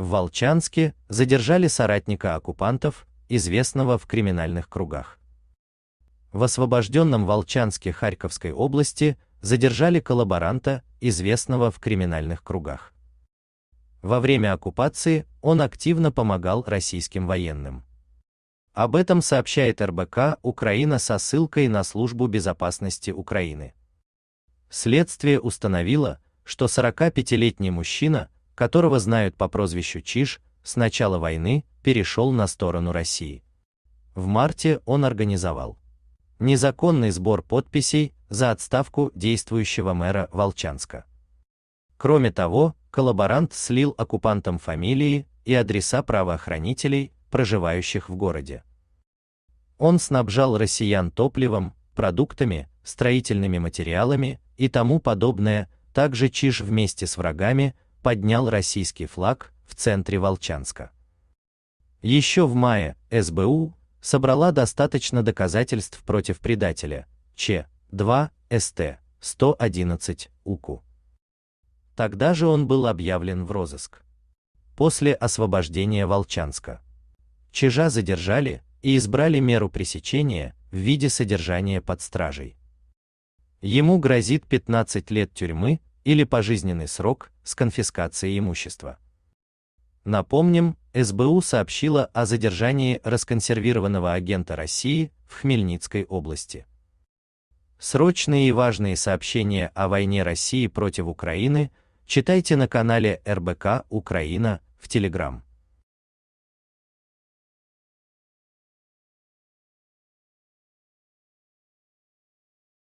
В Волчанске задержали соратника оккупантов, известного в криминальных кругах. В освобожденном Волчанске Харьковской области задержали коллаборанта, известного в криминальных кругах. Во время оккупации он активно помогал российским военным. Об этом сообщает РБК Украина со ссылкой на Службу безопасности Украины. Следствие установило, что 45-летний мужчина которого знают по прозвищу Чиж, с начала войны перешел на сторону России. В марте он организовал незаконный сбор подписей за отставку действующего мэра Волчанска. Кроме того, коллаборант слил оккупантам фамилии и адреса правоохранителей, проживающих в городе. Он снабжал россиян топливом, продуктами, строительными материалами и тому подобное, также Чиж вместе с врагами поднял российский флаг в центре Волчанска. Еще в мае СБУ собрала достаточно доказательств против предателя Ч-2 СТ-111 УКУ. Тогда же он был объявлен в розыск. После освобождения Волчанска. Чижа задержали и избрали меру пресечения в виде содержания под стражей. Ему грозит 15 лет тюрьмы или пожизненный срок с конфискацией имущества. Напомним, СБУ сообщила о задержании расконсервированного агента России в Хмельницкой области. Срочные и важные сообщения о войне России против Украины читайте на канале РБК Украина в Телеграм.